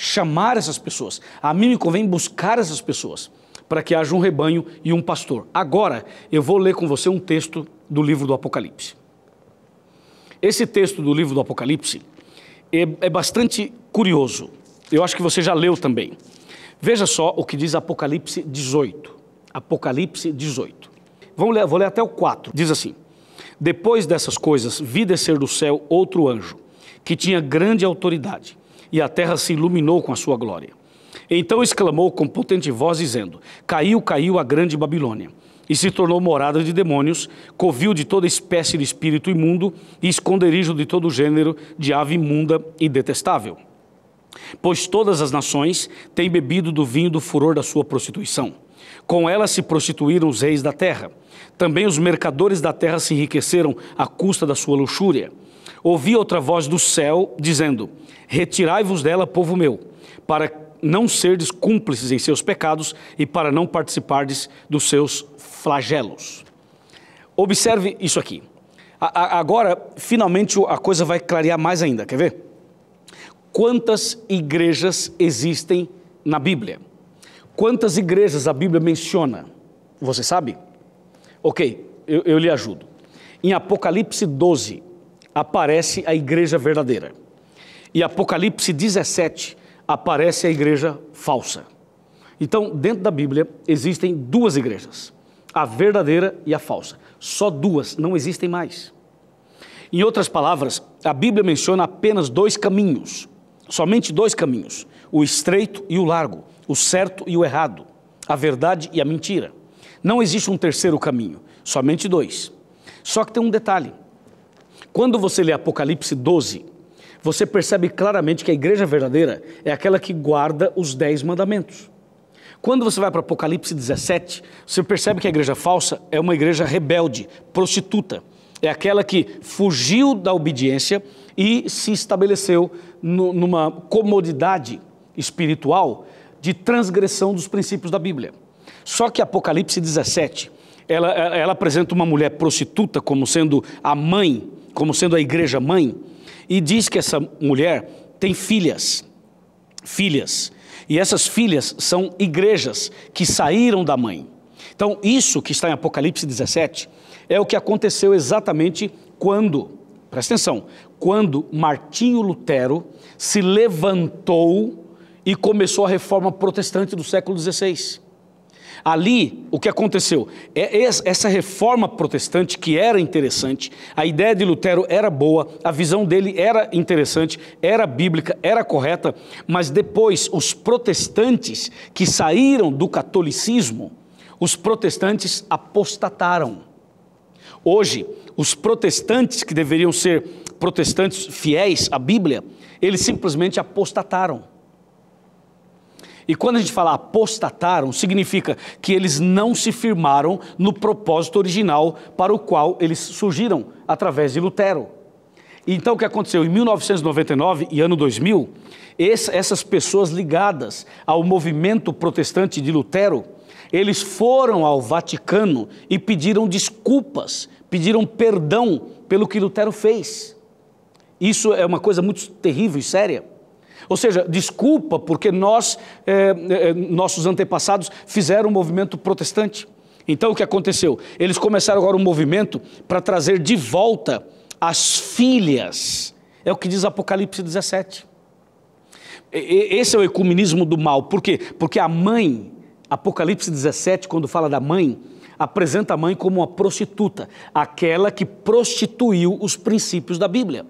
Speaker 1: chamar essas pessoas. A mim me convém buscar essas pessoas para que haja um rebanho e um pastor. Agora, eu vou ler com você um texto do livro do Apocalipse. Esse texto do livro do Apocalipse é, é bastante curioso. Eu acho que você já leu também. Veja só o que diz Apocalipse 18. Apocalipse 18. Vamos ler, vou ler até o 4. Diz assim: Depois dessas coisas, vi descer do céu outro anjo, que tinha grande autoridade e a terra se iluminou com a sua glória. Então exclamou com potente voz, dizendo: Caiu, caiu a grande Babilônia, e se tornou morada de demônios, covil de toda espécie de espírito imundo e esconderijo de todo gênero de ave imunda e detestável. Pois todas as nações têm bebido do vinho do furor da sua prostituição. Com ela se prostituíram os reis da terra. Também os mercadores da terra se enriqueceram à custa da sua luxúria. Ouvi outra voz do céu, dizendo: Retirai-vos dela, povo meu, para não serdes cúmplices em seus pecados e para não participardes dos seus flagelos. Observe isso aqui. A, a, agora, finalmente, a coisa vai clarear mais ainda. Quer ver? Quantas igrejas existem na Bíblia? Quantas igrejas a Bíblia menciona? Você sabe? Ok, eu, eu lhe ajudo. Em Apocalipse 12, aparece a igreja verdadeira e Apocalipse 17 aparece a igreja falsa. Então, dentro da Bíblia existem duas igrejas, a verdadeira e a falsa. Só duas, não existem mais. Em outras palavras, a Bíblia menciona apenas dois caminhos, somente dois caminhos: o estreito e o largo, o certo e o errado, a verdade e a mentira. Não existe um terceiro caminho, somente dois. Só que tem um detalhe: quando você lê Apocalipse 12, você percebe claramente que a igreja verdadeira é aquela que guarda os dez mandamentos. Quando você vai para Apocalipse 17, você percebe que a igreja falsa é uma igreja rebelde, prostituta. É aquela que fugiu da obediência e se estabeleceu no, numa comodidade espiritual de transgressão dos princípios da Bíblia. Só que Apocalipse 17, ela, ela apresenta uma mulher prostituta como sendo a mãe, como sendo a igreja mãe, e diz que essa mulher tem filhas. Filhas. E essas filhas são igrejas que saíram da mãe. Então, isso que está em Apocalipse 17 é o que aconteceu exatamente quando, presta atenção, quando Martinho Lutero se levantou e começou a reforma protestante do século XVI. Ali, o que aconteceu? É essa reforma protestante que era interessante, a ideia de Lutero era boa, a visão dele era interessante, era bíblica, era correta, mas depois os protestantes que saíram do catolicismo, os protestantes apostataram. Hoje, os protestantes que deveriam ser protestantes fiéis à Bíblia, eles simplesmente apostataram. E quando a gente fala apostataram, significa que eles não se firmaram no propósito original para o qual eles surgiram através de Lutero. Então, o que aconteceu? Em 1999 e ano 2000, essas pessoas ligadas ao movimento protestante de Lutero, eles foram ao Vaticano e pediram desculpas, pediram perdão pelo que Lutero fez. Isso é uma coisa muito terrível e séria, ou seja, desculpa porque nós, eh, eh, nossos antepassados, fizeram um movimento protestante. Então o que aconteceu? Eles começaram agora um movimento para trazer de volta as filhas. É o que diz Apocalipse 17. Esse é o ecumenismo do mal. Por quê? Porque a mãe, Apocalipse 17, quando fala da mãe, apresenta a mãe como uma prostituta, aquela que prostituiu os princípios da Bíblia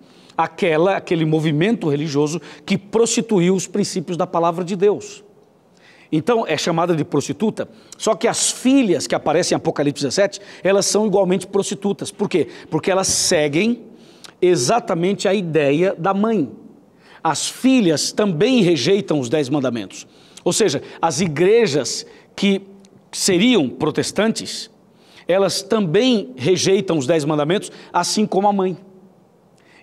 Speaker 1: aquela, aquele movimento religioso que prostituiu os princípios da palavra de Deus. Então, é chamada de prostituta, só que as filhas que aparecem em Apocalipse 17, elas são igualmente prostitutas. Por quê? Porque elas seguem exatamente a ideia da mãe. As filhas também rejeitam os dez mandamentos. Ou seja, as igrejas que seriam protestantes, elas também rejeitam os dez mandamentos, assim como a mãe.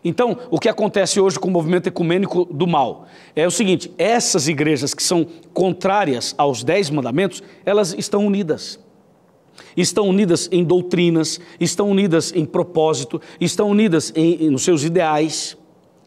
Speaker 1: Então, o que acontece hoje com o movimento ecumênico do mal é o seguinte: essas igrejas que são contrárias aos dez mandamentos, elas estão unidas. Estão unidas em doutrinas, estão unidas em propósito, estão unidas em, nos seus ideais.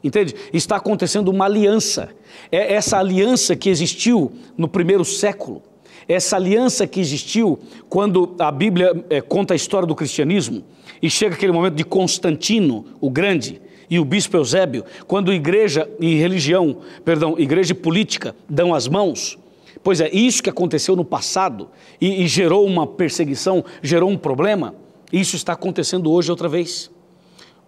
Speaker 1: Entende? Está acontecendo uma aliança. É essa aliança que existiu no primeiro século essa aliança que existiu quando a Bíblia é, conta a história do cristianismo e chega aquele momento de Constantino o Grande, e o bispo Eusébio, quando igreja e religião, perdão, igreja e política dão as mãos, pois é isso que aconteceu no passado e, e gerou uma perseguição, gerou um problema, isso está acontecendo hoje outra vez.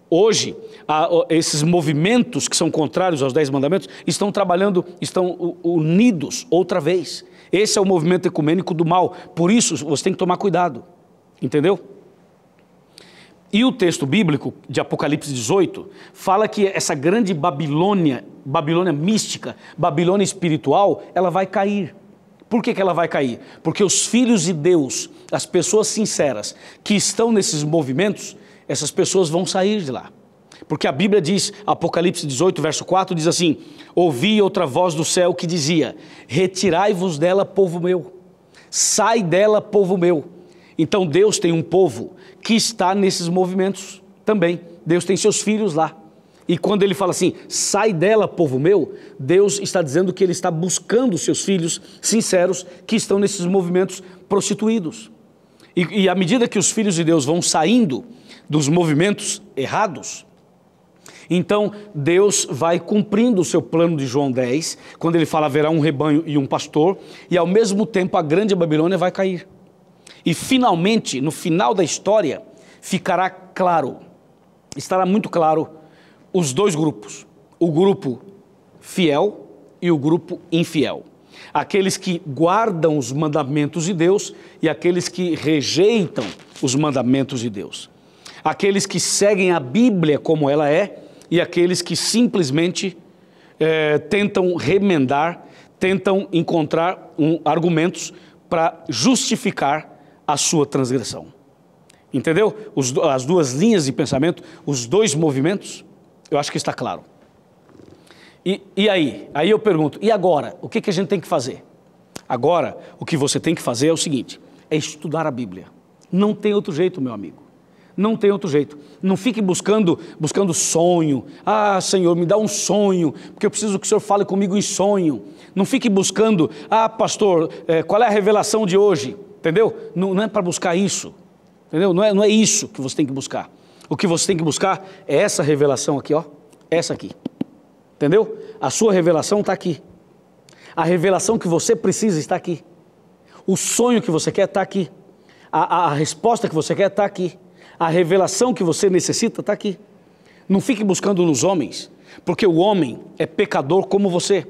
Speaker 1: Hoje, a, a, esses movimentos que são contrários aos Dez Mandamentos estão trabalhando, estão unidos outra vez. Esse é o movimento ecumênico do mal. Por isso, você tem que tomar cuidado. Entendeu? E o texto bíblico de Apocalipse 18 fala que essa grande Babilônia, Babilônia mística, Babilônia espiritual, ela vai cair. Por que, que ela vai cair? Porque os filhos de Deus, as pessoas sinceras que estão nesses movimentos, essas pessoas vão sair de lá. Porque a Bíblia diz, Apocalipse 18, verso 4, diz assim: Ouvi outra voz do céu que dizia: Retirai-vos dela, povo meu, sai dela, povo meu então Deus tem um povo que está nesses movimentos também. Deus tem seus filhos lá. E quando ele fala assim, sai dela, povo meu, Deus está dizendo que ele está buscando seus filhos sinceros que estão nesses movimentos prostituídos. E, e à medida que os filhos de Deus vão saindo dos movimentos errados, então Deus vai cumprindo o seu plano de João 10, quando ele fala haverá um rebanho e um pastor, e ao mesmo tempo a grande Babilônia vai cair. E finalmente, no final da história, ficará claro, estará muito claro, os dois grupos: o grupo fiel e o grupo infiel. Aqueles que guardam os mandamentos de Deus e aqueles que rejeitam os mandamentos de Deus. Aqueles que seguem a Bíblia como ela é e aqueles que simplesmente é, tentam remendar, tentam encontrar um, argumentos para justificar a sua transgressão. Entendeu? Os, as duas linhas de pensamento, os dois movimentos, eu acho que está claro. E, e aí? Aí eu pergunto, e agora? O que, que a gente tem que fazer? Agora, o que você tem que fazer é o seguinte: é estudar a Bíblia. Não tem outro jeito, meu amigo. Não tem outro jeito. Não fique buscando, buscando sonho. Ah, Senhor, me dá um sonho, porque eu preciso que o Senhor fale comigo em sonho. Não fique buscando, ah, pastor, eh, qual é a revelação de hoje? entendeu? Não, não é para buscar isso, entendeu? Não é, não é isso que você tem que buscar. O que você tem que buscar é essa revelação aqui, ó, essa aqui, entendeu? A sua revelação está aqui. A revelação que você precisa está aqui. O sonho que você quer está aqui. A, a, a resposta que você quer está aqui. A revelação que você necessita está aqui. Não fique buscando nos homens, porque o homem é pecador como você.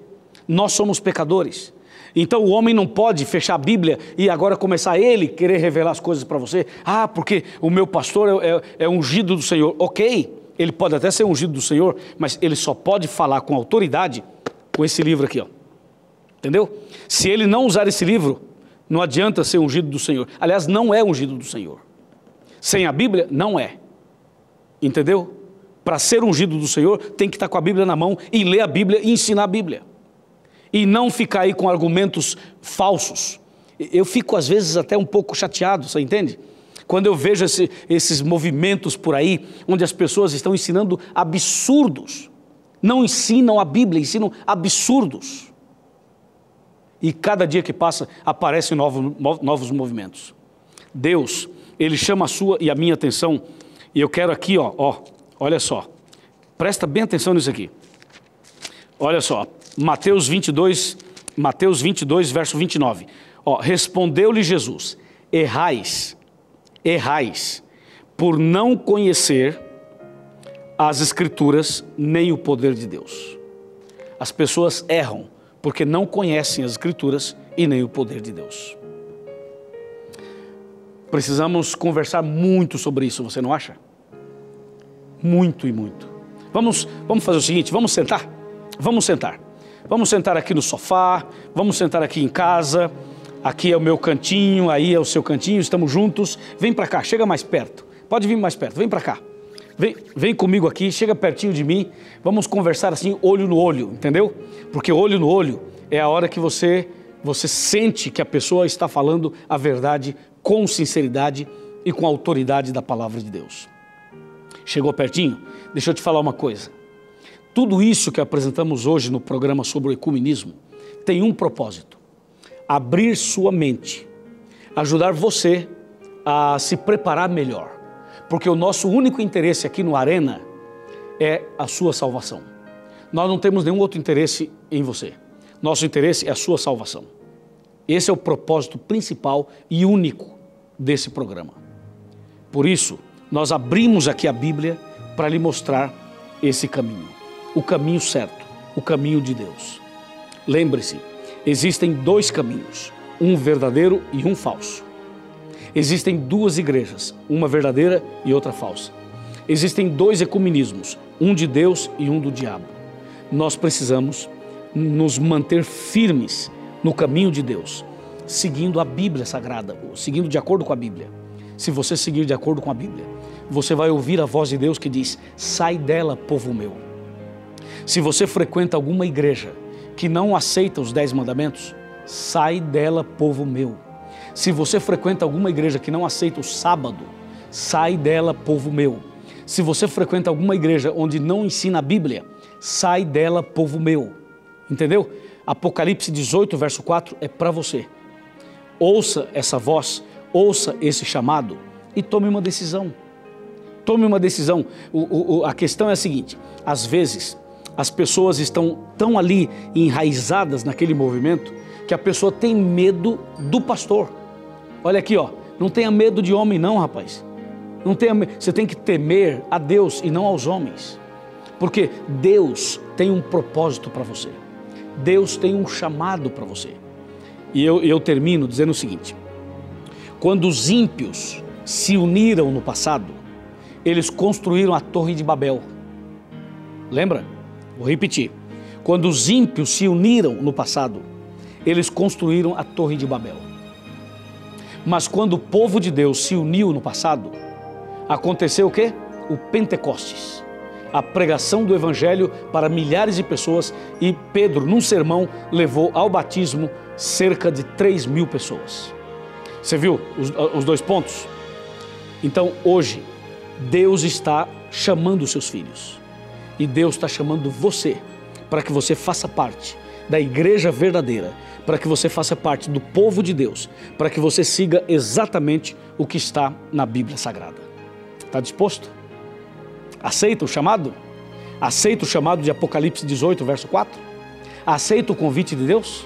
Speaker 1: Nós somos pecadores. Então o homem não pode fechar a Bíblia e agora começar ele querer revelar as coisas para você. Ah, porque o meu pastor é, é, é ungido do Senhor. Ok, ele pode até ser ungido do Senhor, mas ele só pode falar com autoridade com esse livro aqui, ó. Entendeu? Se ele não usar esse livro, não adianta ser ungido do Senhor. Aliás, não é ungido do Senhor. Sem a Bíblia, não é. Entendeu? Para ser ungido do Senhor, tem que estar tá com a Bíblia na mão e ler a Bíblia e ensinar a Bíblia e não ficar aí com argumentos falsos. Eu fico às vezes até um pouco chateado, você entende? Quando eu vejo esse, esses movimentos por aí, onde as pessoas estão ensinando absurdos, não ensinam a Bíblia, ensinam absurdos. E cada dia que passa aparecem novos, novos movimentos. Deus, Ele chama a sua e a minha atenção, e eu quero aqui, ó, ó olha só, presta bem atenção nisso aqui. Olha só, Mateus 22, Mateus 22, verso 29. Ó, respondeu-lhe Jesus: Errais, errais, por não conhecer as Escrituras nem o poder de Deus. As pessoas erram porque não conhecem as Escrituras e nem o poder de Deus. Precisamos conversar muito sobre isso, você não acha? Muito e muito. Vamos, vamos fazer o seguinte: vamos sentar? Vamos sentar. Vamos sentar aqui no sofá, vamos sentar aqui em casa. Aqui é o meu cantinho, aí é o seu cantinho, estamos juntos. Vem para cá, chega mais perto. Pode vir mais perto, vem para cá. Vem, vem comigo aqui, chega pertinho de mim. Vamos conversar assim, olho no olho, entendeu? Porque olho no olho é a hora que você você sente que a pessoa está falando a verdade com sinceridade e com autoridade da palavra de Deus. Chegou pertinho? Deixa eu te falar uma coisa. Tudo isso que apresentamos hoje no programa sobre o ecumenismo tem um propósito: abrir sua mente, ajudar você a se preparar melhor, porque o nosso único interesse aqui no Arena é a sua salvação. Nós não temos nenhum outro interesse em você. Nosso interesse é a sua salvação. Esse é o propósito principal e único desse programa. Por isso, nós abrimos aqui a Bíblia para lhe mostrar esse caminho o caminho certo, o caminho de Deus. Lembre-se, existem dois caminhos, um verdadeiro e um falso. Existem duas igrejas, uma verdadeira e outra falsa. Existem dois ecumenismos, um de Deus e um do diabo. Nós precisamos nos manter firmes no caminho de Deus, seguindo a Bíblia Sagrada, seguindo de acordo com a Bíblia. Se você seguir de acordo com a Bíblia, você vai ouvir a voz de Deus que diz: Sai dela, povo meu. Se você frequenta alguma igreja que não aceita os dez mandamentos, sai dela, povo meu. Se você frequenta alguma igreja que não aceita o sábado, sai dela, povo meu. Se você frequenta alguma igreja onde não ensina a Bíblia, sai dela, povo meu. Entendeu? Apocalipse 18, verso 4 é para você. Ouça essa voz, ouça esse chamado e tome uma decisão. Tome uma decisão. O, o, a questão é a seguinte: às vezes as pessoas estão tão ali enraizadas naquele movimento que a pessoa tem medo do pastor. Olha aqui, ó, não tenha medo de homem não, rapaz. Não tenha, você tem que temer a Deus e não aos homens. Porque Deus tem um propósito para você. Deus tem um chamado para você. E eu, eu termino dizendo o seguinte: quando os ímpios se uniram no passado, eles construíram a Torre de Babel. Lembra? Vou repetir. Quando os ímpios se uniram no passado, eles construíram a Torre de Babel. Mas quando o povo de Deus se uniu no passado, aconteceu o quê? O Pentecostes. A pregação do Evangelho para milhares de pessoas e Pedro, num sermão, levou ao batismo cerca de 3 mil pessoas. Você viu os, os dois pontos? Então, hoje, Deus está chamando os seus filhos. E Deus está chamando você para que você faça parte da igreja verdadeira, para que você faça parte do povo de Deus, para que você siga exatamente o que está na Bíblia Sagrada. Está disposto? Aceita o chamado? Aceita o chamado de Apocalipse 18, verso 4? Aceita o convite de Deus?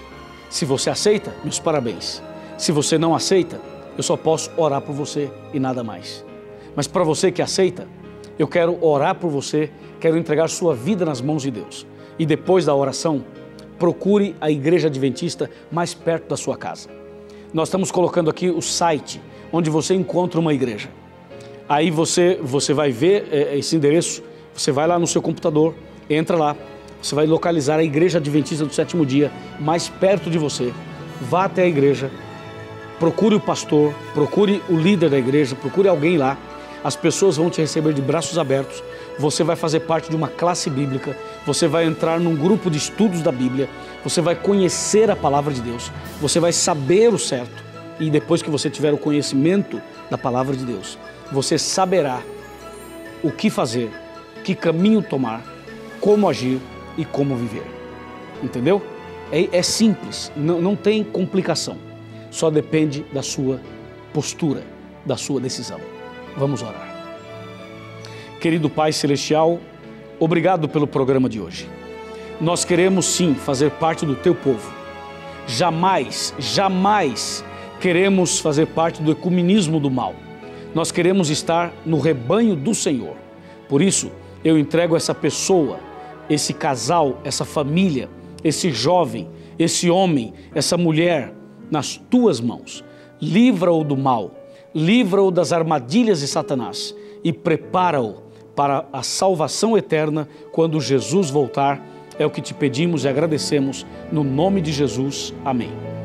Speaker 1: Se você aceita, meus parabéns. Se você não aceita, eu só posso orar por você e nada mais. Mas para você que aceita, eu quero orar por você quero entregar sua vida nas mãos de Deus. E depois da oração, procure a igreja adventista mais perto da sua casa. Nós estamos colocando aqui o site onde você encontra uma igreja. Aí você, você vai ver é, é, esse endereço, você vai lá no seu computador, entra lá, você vai localizar a igreja adventista do sétimo dia mais perto de você. Vá até a igreja, procure o pastor, procure o líder da igreja, procure alguém lá. As pessoas vão te receber de braços abertos você vai fazer parte de uma classe bíblica, você vai entrar num grupo de estudos da Bíblia, você vai conhecer a palavra de Deus, você vai saber o certo. E depois que você tiver o conhecimento da palavra de Deus, você saberá o que fazer, que caminho tomar, como agir e como viver. Entendeu? É, é simples, não, não tem complicação. Só depende da sua postura, da sua decisão. Vamos orar. Querido Pai Celestial, obrigado pelo programa de hoje. Nós queremos sim fazer parte do teu povo. Jamais, jamais queremos fazer parte do ecumenismo do mal. Nós queremos estar no rebanho do Senhor. Por isso, eu entrego essa pessoa, esse casal, essa família, esse jovem, esse homem, essa mulher nas tuas mãos. Livra-o do mal, livra-o das armadilhas de Satanás e prepara-o para a salvação eterna quando Jesus voltar. É o que te pedimos e agradecemos no nome de Jesus. Amém.